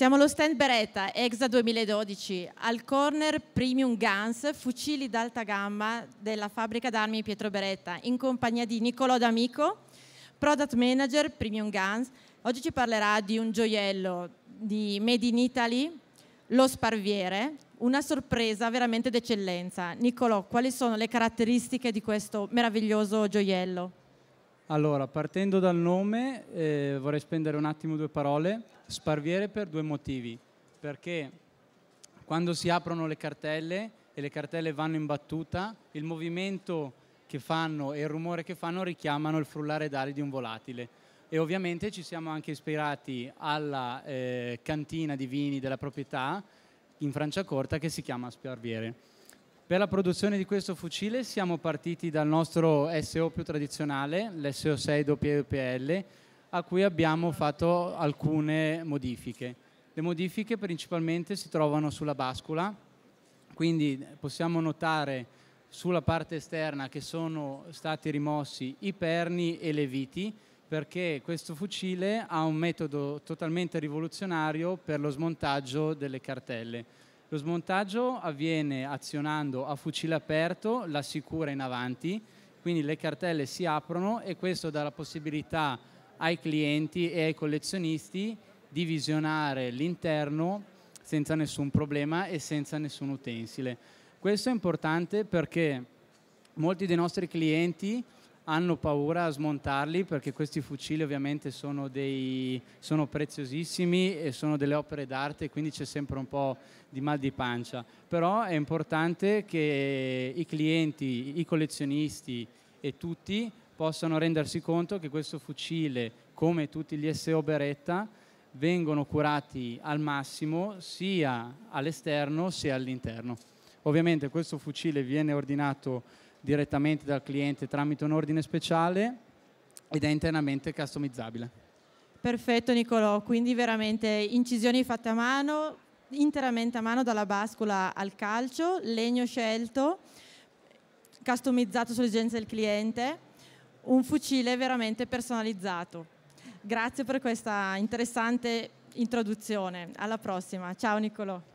Siamo allo stand Beretta EXA 2012 al corner Premium Guns, fucili d'alta gamma della fabbrica d'armi Pietro Beretta in compagnia di Nicolò D'Amico, product manager Premium Guns. Oggi ci parlerà di un gioiello di Made in Italy, lo Sparviere, una sorpresa veramente d'eccellenza. Nicolò, quali sono le caratteristiche di questo meraviglioso gioiello? Allora, partendo dal nome, eh, vorrei spendere un attimo due parole. Sparviere per due motivi. Perché quando si aprono le cartelle e le cartelle vanno in battuta, il movimento che fanno e il rumore che fanno richiamano il frullare d'aria di un volatile. E ovviamente ci siamo anche ispirati alla eh, cantina di vini della proprietà in Franciacorta che si chiama Sparviere. Per la produzione di questo fucile siamo partiti dal nostro SO più tradizionale, l'SO6 WPL, a cui abbiamo fatto alcune modifiche. Le modifiche principalmente si trovano sulla bascula, quindi possiamo notare sulla parte esterna che sono stati rimossi i perni e le viti perché questo fucile ha un metodo totalmente rivoluzionario per lo smontaggio delle cartelle lo smontaggio avviene azionando a fucile aperto la sicura in avanti, quindi le cartelle si aprono e questo dà la possibilità ai clienti e ai collezionisti di visionare l'interno senza nessun problema e senza nessun utensile. Questo è importante perché molti dei nostri clienti hanno paura a smontarli perché questi fucili ovviamente sono, dei, sono preziosissimi e sono delle opere d'arte, quindi c'è sempre un po' di mal di pancia. Però è importante che i clienti, i collezionisti e tutti possano rendersi conto che questo fucile, come tutti gli SO Beretta, vengono curati al massimo sia all'esterno sia all'interno. Ovviamente questo fucile viene ordinato direttamente dal cliente tramite un ordine speciale ed è internamente customizzabile. Perfetto Nicolò, quindi veramente incisioni fatte a mano, interamente a mano dalla bascula al calcio, legno scelto, customizzato sulle esigenze del cliente, un fucile veramente personalizzato. Grazie per questa interessante introduzione. Alla prossima. Ciao Nicolò.